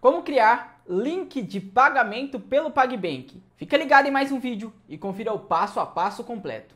Como criar link de pagamento pelo PagBank? Fica ligado em mais um vídeo e confira o passo a passo completo.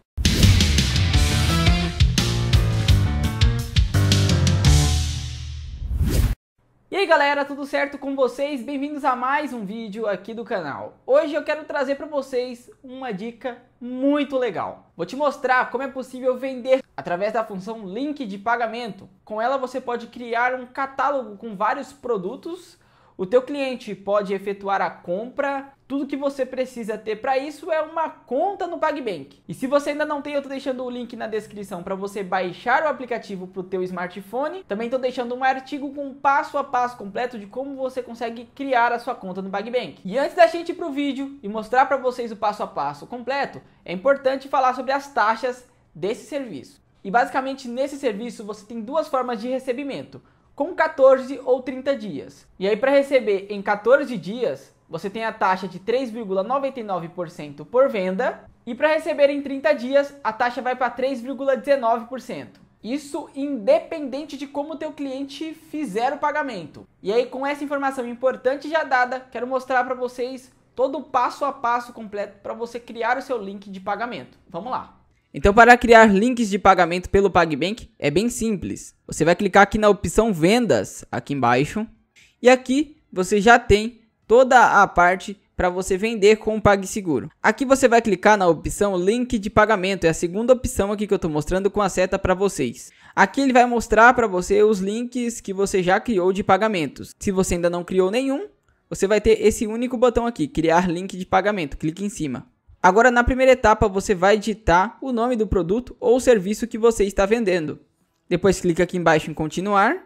E aí galera, tudo certo com vocês? Bem-vindos a mais um vídeo aqui do canal. Hoje eu quero trazer para vocês uma dica muito legal. Vou te mostrar como é possível vender através da função link de pagamento. Com ela você pode criar um catálogo com vários produtos o teu cliente pode efetuar a compra. Tudo que você precisa ter para isso é uma conta no PagBank. E se você ainda não tem, eu tô deixando o link na descrição para você baixar o aplicativo para o teu smartphone. Também tô deixando um artigo com passo a passo completo de como você consegue criar a sua conta no PagBank. E antes da gente ir pro vídeo e mostrar para vocês o passo a passo completo, é importante falar sobre as taxas desse serviço. E basicamente nesse serviço você tem duas formas de recebimento com 14 ou 30 dias. E aí para receber em 14 dias, você tem a taxa de 3,99% por venda, e para receber em 30 dias, a taxa vai para 3,19%. Isso independente de como o teu cliente fizer o pagamento. E aí com essa informação importante já dada, quero mostrar para vocês todo o passo a passo completo para você criar o seu link de pagamento. Vamos lá. Então, para criar links de pagamento pelo PagBank, é bem simples. Você vai clicar aqui na opção Vendas, aqui embaixo, e aqui você já tem toda a parte para você vender com o PagSeguro. Aqui você vai clicar na opção link de pagamento, é a segunda opção aqui que eu estou mostrando com a seta para vocês. Aqui ele vai mostrar para você os links que você já criou de pagamentos. Se você ainda não criou nenhum, você vai ter esse único botão aqui, criar link de pagamento, clique em cima. Agora, na primeira etapa, você vai digitar o nome do produto ou serviço que você está vendendo. Depois clica aqui embaixo em continuar.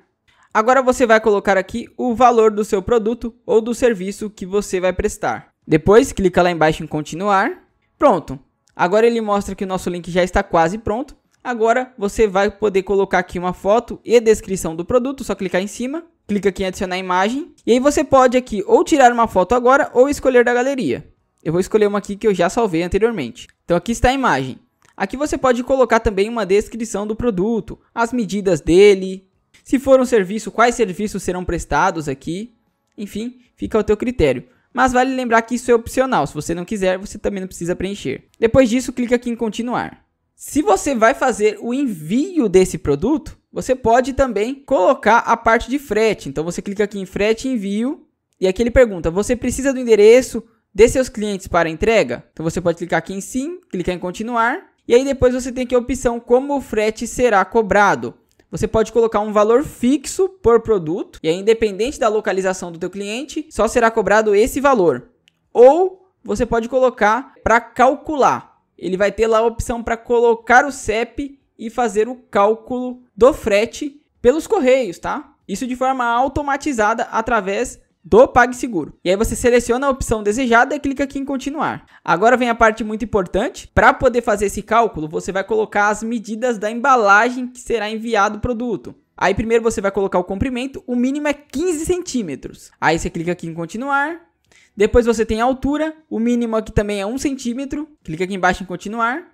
Agora você vai colocar aqui o valor do seu produto ou do serviço que você vai prestar. Depois clica lá embaixo em continuar. Pronto. Agora ele mostra que o nosso link já está quase pronto. Agora você vai poder colocar aqui uma foto e descrição do produto, só clicar em cima. Clica aqui em adicionar imagem. E aí você pode aqui ou tirar uma foto agora ou escolher da galeria. Eu vou escolher uma aqui que eu já salvei anteriormente. Então aqui está a imagem. Aqui você pode colocar também uma descrição do produto, as medidas dele, se for um serviço, quais serviços serão prestados aqui. Enfim, fica ao teu critério. Mas vale lembrar que isso é opcional, se você não quiser, você também não precisa preencher. Depois disso, clica aqui em continuar. Se você vai fazer o envio desse produto, você pode também colocar a parte de frete. Então você clica aqui em frete e envio, e aqui ele pergunta, você precisa do endereço, de seus clientes para entrega. Então você pode clicar aqui em sim, clicar em continuar. E aí depois você tem aqui a opção como o frete será cobrado. Você pode colocar um valor fixo por produto e aí, independente da localização do teu cliente, só será cobrado esse valor. Ou você pode colocar para calcular. Ele vai ter lá a opção para colocar o CEP e fazer o cálculo do frete pelos correios, tá? Isso de forma automatizada através do PagSeguro. E aí você seleciona a opção desejada e clica aqui em continuar. Agora vem a parte muito importante. Para poder fazer esse cálculo, você vai colocar as medidas da embalagem que será enviado o produto. Aí primeiro você vai colocar o comprimento, o mínimo é 15 centímetros. Aí você clica aqui em continuar. Depois você tem a altura, o mínimo aqui também é 1 centímetro. Clica aqui embaixo em continuar.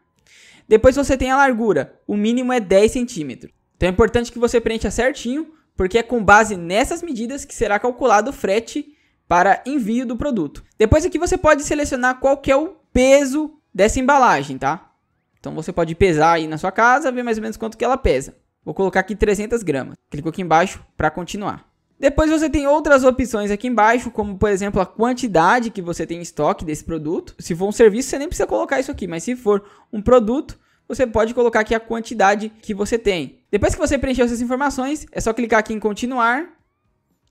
Depois você tem a largura, o mínimo é 10 centímetros. Então é importante que você preencha certinho porque é com base nessas medidas que será calculado o frete para envio do produto. Depois aqui você pode selecionar qual que é o peso dessa embalagem, tá? Então você pode pesar aí na sua casa, ver mais ou menos quanto que ela pesa. Vou colocar aqui 300 gramas. Clico aqui embaixo para continuar. Depois você tem outras opções aqui embaixo, como por exemplo a quantidade que você tem em estoque desse produto. Se for um serviço, você nem precisa colocar isso aqui, mas se for um produto, você pode colocar aqui a quantidade que você tem. Depois que você preencheu essas informações, é só clicar aqui em continuar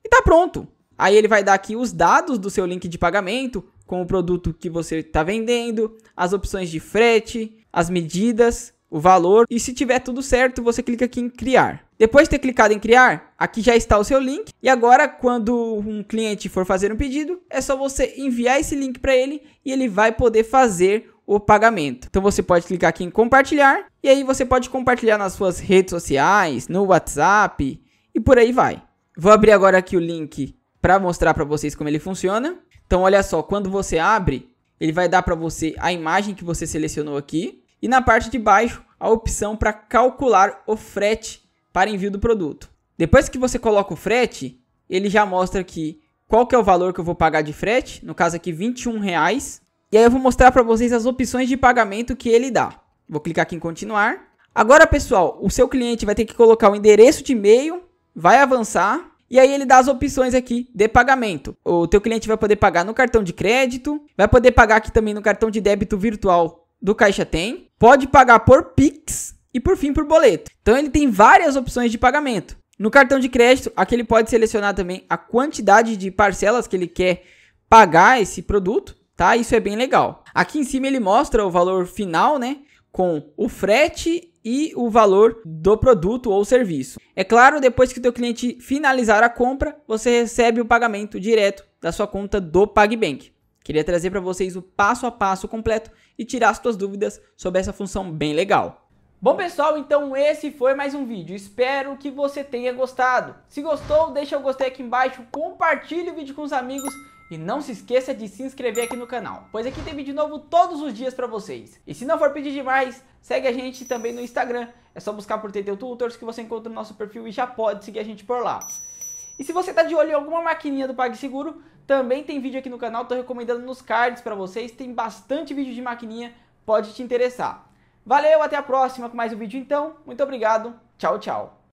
e tá pronto. Aí ele vai dar aqui os dados do seu link de pagamento, com o produto que você está vendendo, as opções de frete, as medidas, o valor. E se tiver tudo certo, você clica aqui em criar. Depois de ter clicado em criar, aqui já está o seu link. E agora, quando um cliente for fazer um pedido, é só você enviar esse link para ele e ele vai poder fazer o pagamento. Então você pode clicar aqui em compartilhar e aí você pode compartilhar nas suas redes sociais, no WhatsApp e por aí vai. Vou abrir agora aqui o link para mostrar para vocês como ele funciona. Então olha só, quando você abre, ele vai dar para você a imagem que você selecionou aqui e na parte de baixo a opção para calcular o frete para envio do produto. Depois que você coloca o frete, ele já mostra aqui qual que é o valor que eu vou pagar de frete, no caso aqui R$ Reais. E aí eu vou mostrar para vocês as opções de pagamento que ele dá. Vou clicar aqui em continuar. Agora, pessoal, o seu cliente vai ter que colocar o endereço de e-mail, vai avançar e aí ele dá as opções aqui de pagamento. O teu cliente vai poder pagar no cartão de crédito, vai poder pagar aqui também no cartão de débito virtual do Caixa Tem, pode pagar por Pix e por fim por boleto. Então ele tem várias opções de pagamento. No cartão de crédito, aqui ele pode selecionar também a quantidade de parcelas que ele quer pagar esse produto tá? Isso é bem legal. Aqui em cima ele mostra o valor final, né? Com o frete e o valor do produto ou serviço. É claro, depois que o teu cliente finalizar a compra, você recebe o pagamento direto da sua conta do PagBank. Queria trazer para vocês o passo a passo completo e tirar as suas dúvidas sobre essa função bem legal. Bom pessoal, então esse foi mais um vídeo, espero que você tenha gostado. Se gostou, deixa o gostei aqui embaixo, compartilhe o vídeo com os amigos e não se esqueça de se inscrever aqui no canal, pois aqui tem vídeo novo todos os dias para vocês. E se não for pedir demais, segue a gente também no Instagram. É só buscar por TT Tutors que você encontra no nosso perfil e já pode seguir a gente por lá. E se você está de olho em alguma maquininha do PagSeguro, também tem vídeo aqui no canal, estou recomendando nos cards para vocês, tem bastante vídeo de maquininha, pode te interessar. Valeu, até a próxima com mais um vídeo então. Muito obrigado. Tchau, tchau.